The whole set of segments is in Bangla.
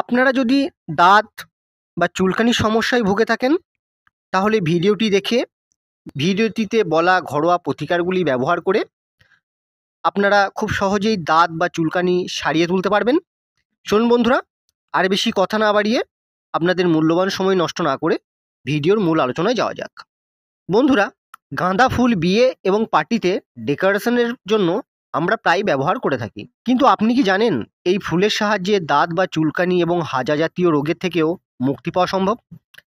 আপনারা যদি দাঁত বা চুলকানির সমস্যায় ভুগে থাকেন তাহলে ভিডিওটি দেখে ভিডিওটিতে বলা ঘরোয়া প্রতিকারগুলি ব্যবহার করে আপনারা খুব সহজেই দাঁত বা চুলকানি সারিয়ে তুলতে পারবেন চলুন বন্ধুরা আর বেশি কথা না বাড়িয়ে আপনাদের মূল্যবান সময় নষ্ট না করে ভিডিওর মূল আলোচনায় যাওয়া যাক বন্ধুরা গাঁদা ফুল বিয়ে এবং পার্টিতে ডেকোরেশনের জন্য আমরা প্রায় ব্যবহার করে থাকি কিন্তু আপনি কি জানেন এই ফুলের সাহায্যে দাঁত বা চুলকানি এবং হাজা জাতীয় রোগের থেকেও মুক্তি পাওয়া সম্ভব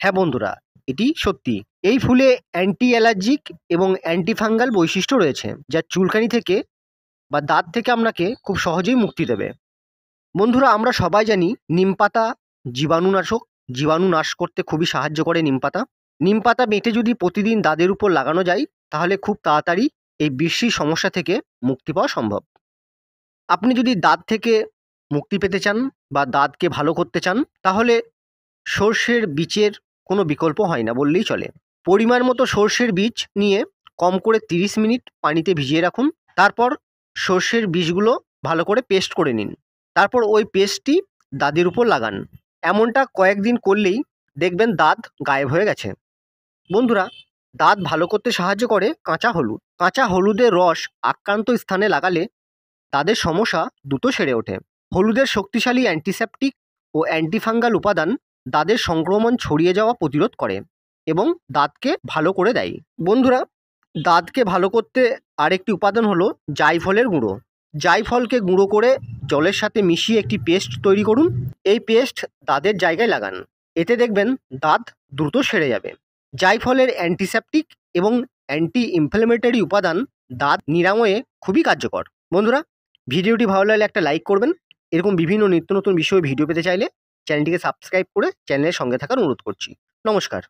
হ্যাঁ বন্ধুরা এটি সত্যি এই ফুলে অ্যান্টি অ্যালার্জিক এবং অ্যান্টিফাঙ্গাল বৈশিষ্ট্য রয়েছে যা চুলকানি থেকে বা দাঁত থেকে আপনাকে খুব সহজেই মুক্তি দেবে বন্ধুরা আমরা সবাই জানি নিম পাতা জীবাণুনাশক জীবাণু নাশ করতে খুবই সাহায্য করে নিম পাতা নিম পাতা যদি প্রতিদিন দাঁতের উপর লাগানো যায় তাহলে খুব তাড়াতাড়ি এই বিশ্বী সমস্যা থেকে মুক্তি পাওয়া সম্ভব আপনি যদি দাঁত থেকে মুক্তি পেতে চান বা দাঁতকে ভালো করতে চান তাহলে সর্ষের বীজের কোনো বিকল্প হয় না বললেই চলে পরিমাণ মতো সর্ষের বীজ নিয়ে কম করে 30 মিনিট পানিতে ভিজিয়ে রাখুন তারপর সর্ষের বীজগুলো ভালো করে পেস্ট করে নিন তারপর ওই পেস্টটি দাঁতের উপর লাগান এমনটা কয়েকদিন করলেই দেখবেন দাঁত গায়েব হয়ে গেছে বন্ধুরা দাঁত ভালো করতে সাহায্য করে কাঁচা হলুদ কাঁচা হলুদের রস আক্রান্ত স্থানে লাগালে তাদের সমস্যা দ্রুত সেরে ওঠে হলুদের শক্তিশালী অ্যান্টিসেপটিক ও অ্যান্টিফাঙ্গাল উপাদান দাঁতের সংক্রমণ ছড়িয়ে যাওয়া প্রতিরোধ করে এবং দাঁতকে ভালো করে দেয় বন্ধুরা দাঁতকে ভালো করতে আরেকটি উপাদান হলো জাইফলের গুঁড়ো জাইফলকে গুঁড়ো করে জলের সাথে মিশিয়ে একটি পেস্ট তৈরি করুন এই পেস্ট দাঁতের জায়গায় লাগান এতে দেখবেন দাঁত দ্রুত সেরে যাবে জায়ফলের অ্যান্টিসেপটিক এবং অ্যান্টি ইনফ্লেমেটরি উপাদান দাঁত নিরাময়ে খুবই কার্যকর বন্ধুরা ভিডিওটি ভালো লাগলে একটা লাইক করবেন এরকম বিভিন্ন নিত্য নতুন বিষয়ে ভিডিও পেতে চাইলে চ্যানেলটিকে সাবস্ক্রাইব করে চ্যানেলের সঙ্গে থাকার অনুরোধ করছি নমস্কার